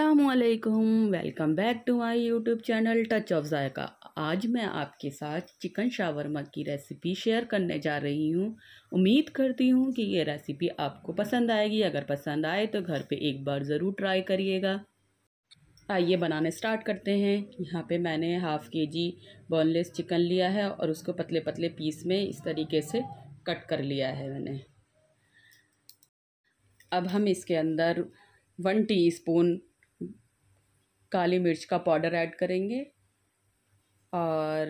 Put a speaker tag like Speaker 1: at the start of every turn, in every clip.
Speaker 1: असलकम welcome back to my YouTube channel touch of Zaika आज मैं आपके साथ चिकन शावरमा की रेसिपी शेयर करने जा रही हूँ उम्मीद करती हूँ कि ये रेसिपी आपको पसंद आएगी अगर पसंद आए तो घर पे एक बार ज़रूर ट्राई करिएगा आइए बनाने स्टार्ट करते हैं यहाँ पे मैंने हाफ़ के जी बोनलेस चिकन लिया है और उसको पतले पतले पीस में इस तरीके से कट कर लिया है मैंने अब हम इसके अंदर वन टीस्पून काली मिर्च का पाउडर ऐड करेंगे और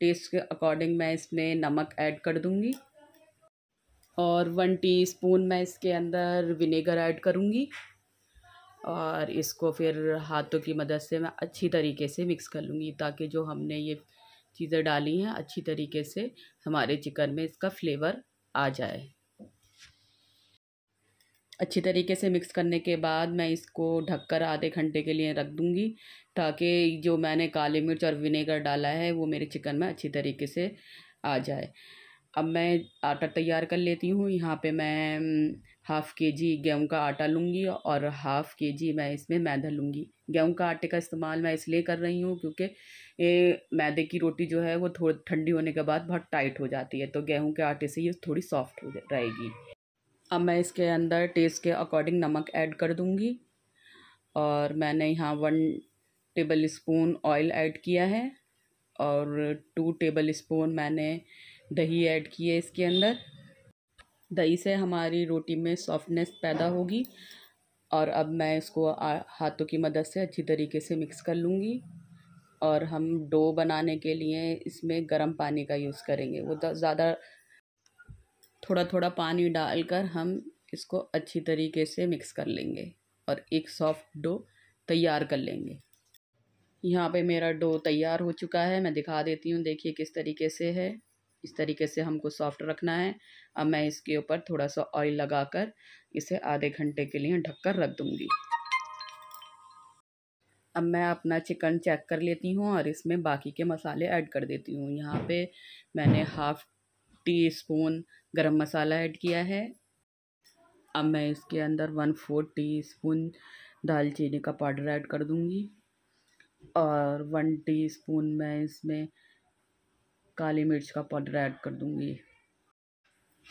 Speaker 1: टेस्ट के अकॉर्डिंग मैं इसमें नमक ऐड कर दूंगी और वन टीस्पून मैं इसके अंदर विनेगर ऐड करूंगी और इसको फिर हाथों की मदद से मैं अच्छी तरीके से मिक्स कर लूँगी ताकि जो हमने ये चीज़ें डाली हैं अच्छी तरीके से हमारे चिकन में इसका फ्लेवर आ जाए अच्छी तरीके से मिक्स करने के बाद मैं इसको ढककर आधे घंटे के लिए रख दूँगी ताकि जो मैंने काली मिर्च और विनेगर डाला है वो मेरे चिकन में अच्छी तरीके से आ जाए अब मैं आटा तैयार कर लेती हूँ यहाँ पे मैं हाफ़ के जी गेहूँ का आटा लूँगी और हाफ़ के जी मैं इसमें मैदा लूँगी गेहूँ का आटे का इस्तेमाल मैं इसलिए कर रही हूँ क्योंकि ये मैदे की रोटी जो है वो थोड़ी ठंडी होने के बाद बहुत टाइट हो जाती है तो गेहूँ के आटे से ये थोड़ी सॉफ्ट हो रहेगी अब मैं इसके अंदर टेस्ट के अकॉर्डिंग नमक ऐड कर दूँगी और मैंने यहाँ one tablespoon oil add किया है और टू टेबल स्पून मैंने दही ऐड की है इसके अंदर दही से हमारी रोटी में सॉफ्टनेस पैदा होगी और अब मैं इसको हाथों की मदद से अच्छी तरीके से मिक्स कर लूँगी और हम डो बनाने के लिए इसमें गर्म पानी का यूज़ करेंगे वो तो ज़्यादा थोड़ा थोड़ा पानी डालकर हम इसको अच्छी तरीके से मिक्स कर लेंगे और एक सॉफ्ट डो तैयार कर लेंगे यहाँ पे मेरा डो तैयार हो चुका है मैं दिखा देती हूँ देखिए किस तरीके से है इस तरीके से हमको सॉफ्ट रखना है अब मैं इसके ऊपर थोड़ा सा ऑयल लगाकर इसे आधे घंटे के लिए ढककर रख दूँगी अब मैं अपना चिकन चेक कर लेती हूँ और इसमें बाकी के मसाले ऐड कर देती हूँ यहाँ पे मैंने हाफ़ टी स्पून गर्म मसाला ऐड किया है अब मैं इसके अंदर वन फोर टी स्पून दालचीनी का पाउडर ऐड कर दूंगी और वन टी स्पून मैं इसमें काली मिर्च का पाउडर ऐड कर दूंगी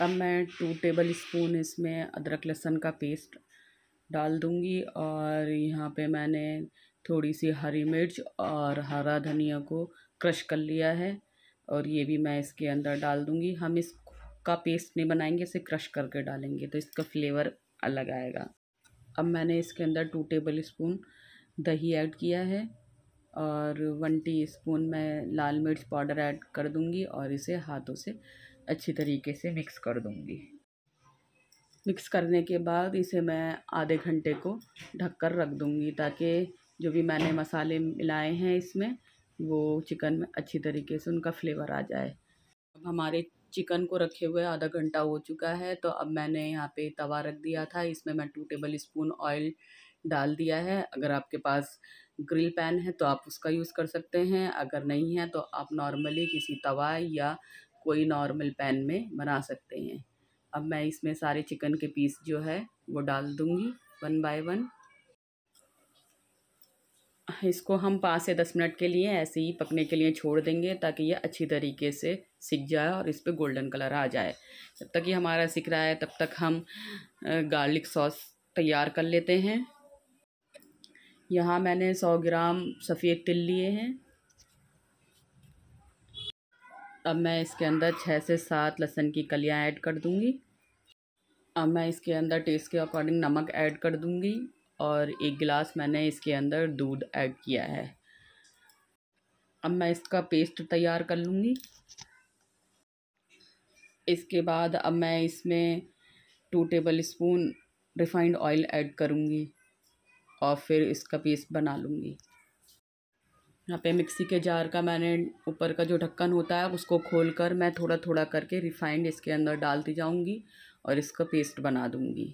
Speaker 1: अब मैं टू टेबल स्पून इसमें अदरक लहसुन का पेस्ट डाल दूंगी और यहाँ पे मैंने थोड़ी सी हरी मिर्च और हरा धनिया को क्रश कर लिया है और ये भी मैं इसके अंदर डाल दूँगी हम इसका पेस्ट नहीं बनाएंगे इसे क्रश करके डालेंगे तो इसका फ्लेवर अलग आएगा अब मैंने इसके अंदर टू टेबल स्पून दही ऐड किया है और वन टी स्पून मैं लाल मिर्च पाउडर ऐड कर दूँगी और इसे हाथों से अच्छी तरीके से मिक्स कर दूंगी मिक्स करने के बाद इसे मैं आधे घंटे को ढककर रख दूँगी ताकि जो भी मैंने मसाले मिलाए हैं इसमें वो चिकन में अच्छी तरीके से उनका फ्लेवर आ जाए अब हमारे चिकन को रखे हुए आधा घंटा हो चुका है तो अब मैंने यहाँ पे तवा रख दिया था इसमें मैं टू टेबल स्पून ऑयल डाल दिया है अगर आपके पास ग्रिल पैन है तो आप उसका यूज़ कर सकते हैं अगर नहीं है तो आप नॉर्मली किसी तवा या कोई नॉर्मल पैन में बना सकते हैं अब मैं इसमें सारे चिकन के पीस जो है वो डाल दूँगी वन बाय वन इसको हम पाँच से दस मिनट के लिए ऐसे ही पकने के लिए छोड़ देंगे ताकि ये अच्छी तरीके से सीख जाए और इस पर गोल्डन कलर आ जाए जब तक ये हमारा सीख रहा है तब तक हम गार्लिक सॉस तैयार कर लेते हैं यहाँ मैंने सौ ग्राम सफ़ेद तिल लिए हैं अब मैं इसके अंदर छः से सात लहसुन की कलियाँ ऐड कर दूँगी अब मैं इसके अंदर टेस्ट के अकॉर्डिंग नमक ऐड कर दूँगी और एक गिलास मैंने इसके अंदर दूध ऐड किया है अब मैं इसका पेस्ट तैयार कर लूँगी इसके बाद अब मैं इसमें two tablespoon refined oil add करूँगी और फिर इसका पेस्ट बना लूँगी यहाँ पे मिक्सी के जार का मैंने ऊपर का जो ढक्कन होता है उसको खोलकर मैं थोड़ा थोड़ा करके रिफाइंड इसके अंदर डालती जाऊँगी और इसका पेस्ट बना दूँगी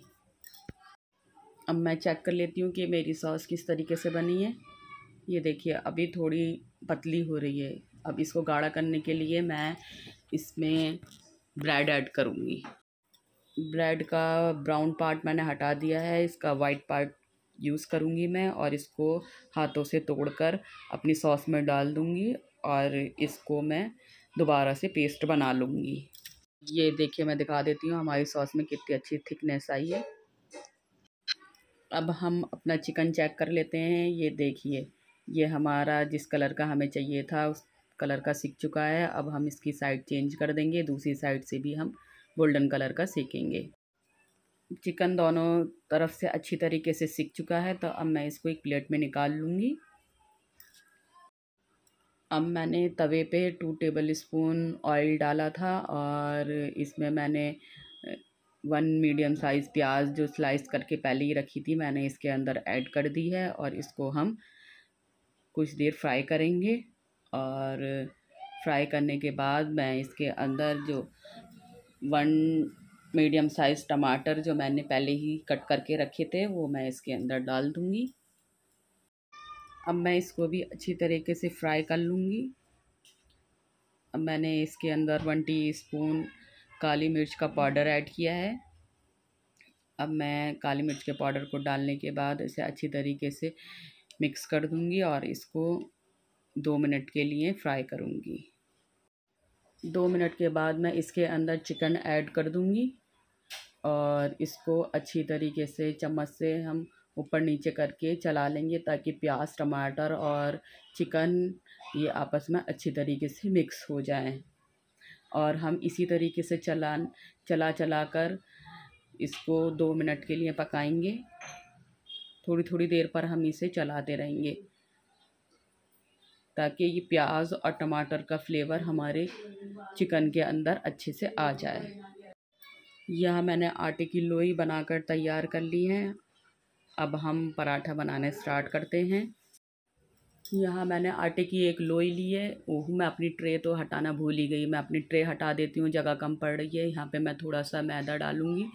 Speaker 1: अब मैं चेक कर लेती हूँ कि मेरी सॉस किस तरीके से बनी है ये देखिए अभी थोड़ी पतली हो रही है अब इसको गाढ़ा करने के लिए मैं इसमें ब्रेड ऐड करूँगी ब्रेड का ब्राउन पार्ट मैंने हटा दिया है इसका वाइट पार्ट यूज़ करूँगी मैं और इसको हाथों से तोड़कर अपनी सॉस में डाल दूँगी और इसको मैं दोबारा से पेस्ट बना लूँगी ये देखिए मैं दिखा देती हूँ हमारी सॉस में कितनी अच्छी थिकनेस आई है अब हम अपना चिकन चेक कर लेते हैं ये देखिए ये हमारा जिस कलर का हमें चाहिए था उस कलर का सीख चुका है अब हम इसकी साइड चेंज कर देंगे दूसरी साइड से भी हम गोल्डन कलर का सीखेंगे चिकन दोनों तरफ से अच्छी तरीके से सीख चुका है तो अब मैं इसको एक प्लेट में निकाल लूँगी अब मैंने तवे पे टू टेबल स्पून ऑयल डाला था और इसमें मैंने वन मीडियम साइज़ प्याज जो स्लाइस करके पहले ही रखी थी मैंने इसके अंदर ऐड कर दी है और इसको हम कुछ देर फ्राई करेंगे और फ्राई करने के बाद मैं इसके अंदर जो वन मीडियम साइज़ टमाटर जो मैंने पहले ही कट करके रखे थे वो मैं इसके अंदर डाल दूँगी अब मैं इसको भी अच्छी तरीके से फ्राई कर लूँगी अब मैंने इसके अंदर वन टी स्पून काली मिर्च का पाउडर ऐड किया है अब मैं काली मिर्च के पाउडर को डालने के बाद इसे अच्छी तरीके से मिक्स कर दूंगी और इसको दो मिनट के लिए फ्राई करूंगी दो मिनट के बाद मैं इसके अंदर चिकन ऐड कर दूंगी और इसको अच्छी तरीके से चम्मच से हम ऊपर नीचे करके चला लेंगे ताकि प्याज टमाटर और चिकन ये आपस में अच्छी तरीके से मिक्स हो जाएँ और हम इसी तरीके से चला चला चला कर इसको दो मिनट के लिए पकाएंगे थोड़ी थोड़ी देर पर हम इसे चलाते रहेंगे ताकि ये प्याज और टमाटर का फ्लेवर हमारे चिकन के अंदर अच्छे से आ जाए यह मैंने आटे की लोई बनाकर तैयार कर ली है अब हम पराठा बनाने स्टार्ट करते हैं यहाँ मैंने आटे की एक लोई ली है ओह मैं अपनी ट्रे तो हटाना भूल ही गई मैं अपनी ट्रे हटा देती हूँ जगह कम पड़ रही है यहाँ पे मैं थोड़ा सा मैदा डालूँगी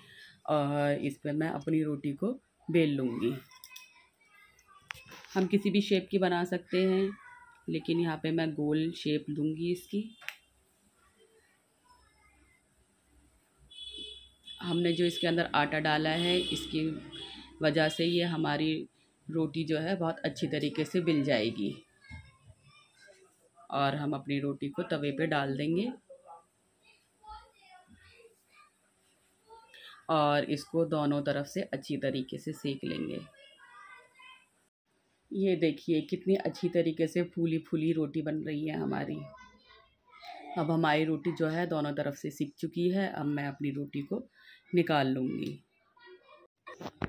Speaker 1: और इस पर मैं अपनी रोटी को बेल लूँगी हम किसी भी शेप की बना सकते हैं लेकिन यहाँ पे मैं गोल शेप लूँगी इसकी हमने जो इसके अंदर आटा डाला है इसकी वजह से ये हमारी रोटी जो है बहुत अच्छी तरीके से मिल जाएगी और हम अपनी रोटी को तवे पे डाल देंगे और इसको दोनों तरफ से अच्छी तरीके से सेक लेंगे ये देखिए कितनी अच्छी तरीके से फूली फूली रोटी बन रही है हमारी अब हमारी रोटी जो है दोनों तरफ से सीख चुकी है अब मैं अपनी रोटी को निकाल लूँगी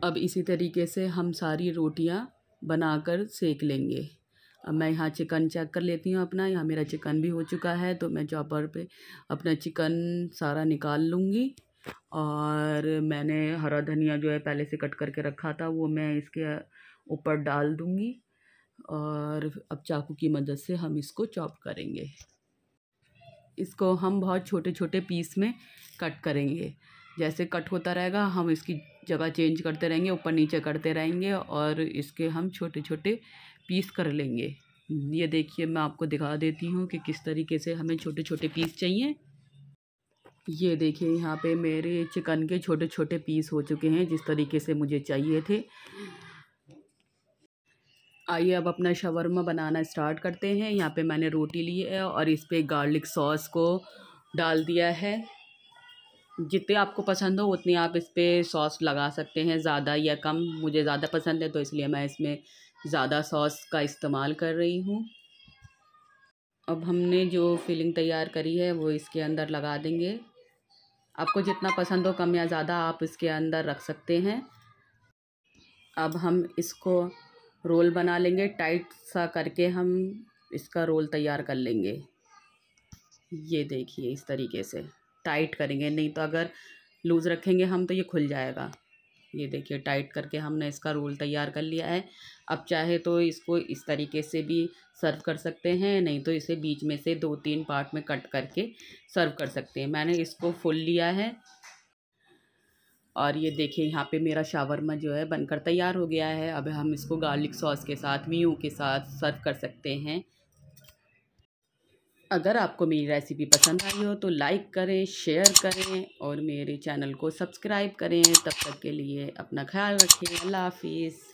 Speaker 1: अब इसी तरीके से हम सारी रोटियां बनाकर सेक लेंगे अब मैं यहाँ चिकन चेक कर लेती हूँ अपना यहाँ मेरा चिकन भी हो चुका है तो मैं चॉपर पे अपना चिकन सारा निकाल लूँगी और मैंने हरा धनिया जो है पहले से कट करके रखा था वो मैं इसके ऊपर डाल दूँगी और अब चाकू की मदद से हम इसको चॉप करेंगे इसको हम बहुत छोटे छोटे पीस में कट करेंगे जैसे कट होता रहेगा हम इसकी जगह चेंज करते रहेंगे ऊपर नीचे करते रहेंगे और इसके हम छोटे छोटे पीस कर लेंगे ये देखिए मैं आपको दिखा देती हूँ कि किस तरीके से हमें छोटे छोटे पीस चाहिए ये देखिए यहाँ पे मेरे चिकन के छोटे छोटे पीस हो चुके हैं जिस तरीके से मुझे चाहिए थे आइए अब अपना शवरमा बनाना स्टार्ट करते हैं यहाँ पे मैंने रोटी ली है और इस पर गार्लिक सॉस को डाल दिया है जितने आपको पसंद हो उतनी आप इस पर सॉस लगा सकते हैं ज़्यादा या कम मुझे ज़्यादा पसंद है तो इसलिए मैं इसमें ज़्यादा सॉस का इस्तेमाल कर रही हूँ अब हमने जो फिलिंग तैयार करी है वो इसके अंदर लगा देंगे आपको जितना पसंद हो कम या ज़्यादा आप इसके अंदर रख सकते हैं अब हम इसको रोल बना लेंगे टाइट सा करके हम इसका रोल तैयार कर लेंगे ये देखिए इस तरीके से टाइट करेंगे नहीं तो अगर लूज़ रखेंगे हम तो ये खुल जाएगा ये देखिए टाइट करके हमने इसका रोल तैयार कर लिया है अब चाहे तो इसको इस तरीके से भी सर्व कर सकते हैं नहीं तो इसे बीच में से दो तीन पार्ट में कट करके सर्व कर सकते हैं मैंने इसको फुल लिया है और ये देखिए यहाँ पे मेरा शावरमा जो है बनकर तैयार हो गया है अब हम इसको गार्लिक सॉस के साथ मीयू के साथ सर्व कर सकते हैं अगर आपको मेरी रेसिपी पसंद आई हो तो लाइक करें शेयर करें और मेरे चैनल को सब्सक्राइब करें तब तक के लिए अपना ख्याल रखें अल्लाह हाफिज़